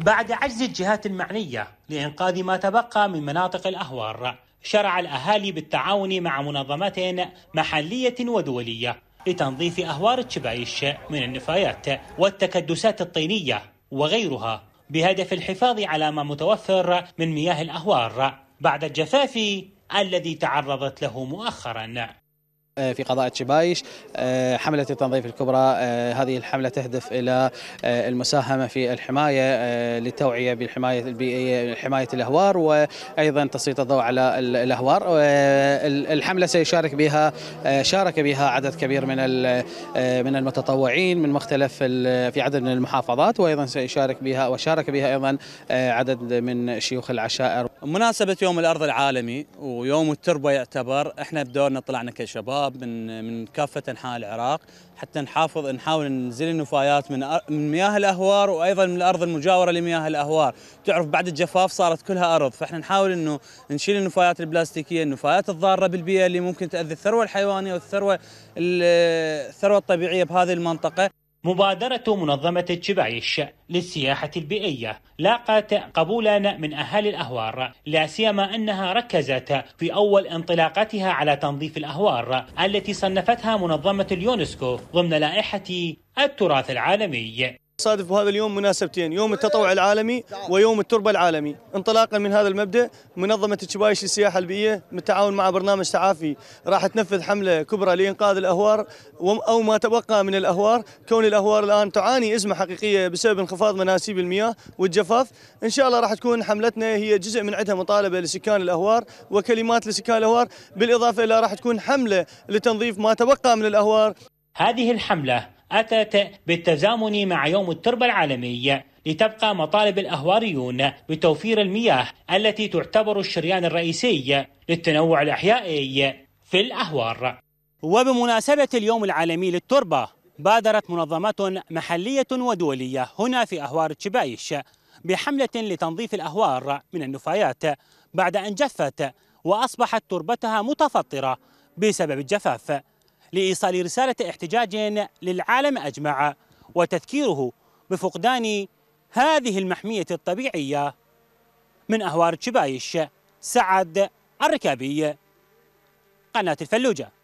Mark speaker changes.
Speaker 1: بعد عجز الجهات المعنية لإنقاذ ما تبقى من مناطق الأهوار شرع الأهالي بالتعاون مع منظمات محلية ودولية لتنظيف أهوار التشبايش من النفايات والتكدسات الطينية وغيرها بهدف الحفاظ على ما متوفر من مياه الأهوار بعد الجفاف الذي تعرضت له مؤخرا
Speaker 2: آه، في قضاء شبايش آه، حملة التنظيف الكبرى آه، هذه الحملة تهدف إلى المساهمة في الحماية للتوعية بالحماية البيئية حماية الأهوار وأيضا تسليط الضوء على الأهوار الحملة سيشارك بها شارك بها عدد كبير من من المتطوعين من مختلف في عدد من المحافظات وأيضا سيشارك بها وشارك بها أيضا عدد من شيوخ العشائر مناسبة يوم الأرض العالمي
Speaker 3: ويوم التربة يعتبر احنا بدورنا طلعنا كشباب الشباب من من كافه انحاء العراق حتى نحافظ نحاول نزيل النفايات من من مياه الاهوار وايضا من الارض المجاوره لمياه الاهوار، تعرف بعد الجفاف صارت كلها ارض، فاحنا نحاول انه نشيل النفايات البلاستيكيه، النفايات الضاره بالبيئه اللي ممكن تاذي الثروه الحيوانيه والثروه الثروه
Speaker 1: الطبيعيه بهذه المنطقه. مبادرة منظمة تشبعيش للسياحة البيئية لاقت قبولا من أهالي الأهوار لا سيما أنها ركزت في أول انطلاقتها على تنظيف الأهوار التي صنفتها منظمة اليونسكو ضمن لائحة التراث العالمي
Speaker 4: صادف هذا اليوم مناسبتين يوم التطوع العالمي ويوم التربة العالمي انطلاقا من هذا المبدأ منظمة تشبايش للسياحة البيئية بالتعاون مع برنامج تعافي راح تنفذ حملة كبرى لإنقاذ الأهوار أو ما تبقى من الأهوار كون الأهوار الآن تعاني أزمة حقيقية بسبب انخفاض مناسيب المياه والجفاف إن شاء الله راح تكون حملتنا هي جزء من عدها مطالبة لسكان الأهوار وكلمات لسكان الأهوار بالإضافة إلى راح تكون حملة لتنظيف ما تبقى من الأهوار
Speaker 1: هذه الحملة أتت بالتزامن مع يوم التربة العالمي لتبقى مطالب الأهواريون بتوفير المياه التي تعتبر الشريان الرئيسي للتنوع الأحيائي في الأهوار وبمناسبة اليوم العالمي للتربة بادرت منظمات محلية ودولية هنا في أهوار تشبايش بحملة لتنظيف الأهوار من النفايات بعد أن جفت وأصبحت تربتها متفطرة بسبب الجفاف لإيصال رسالة احتجاج للعالم أجمع وتذكيره بفقدان هذه المحمية الطبيعية من أهوار تشبايش سعد الركابي قناة الفلوجة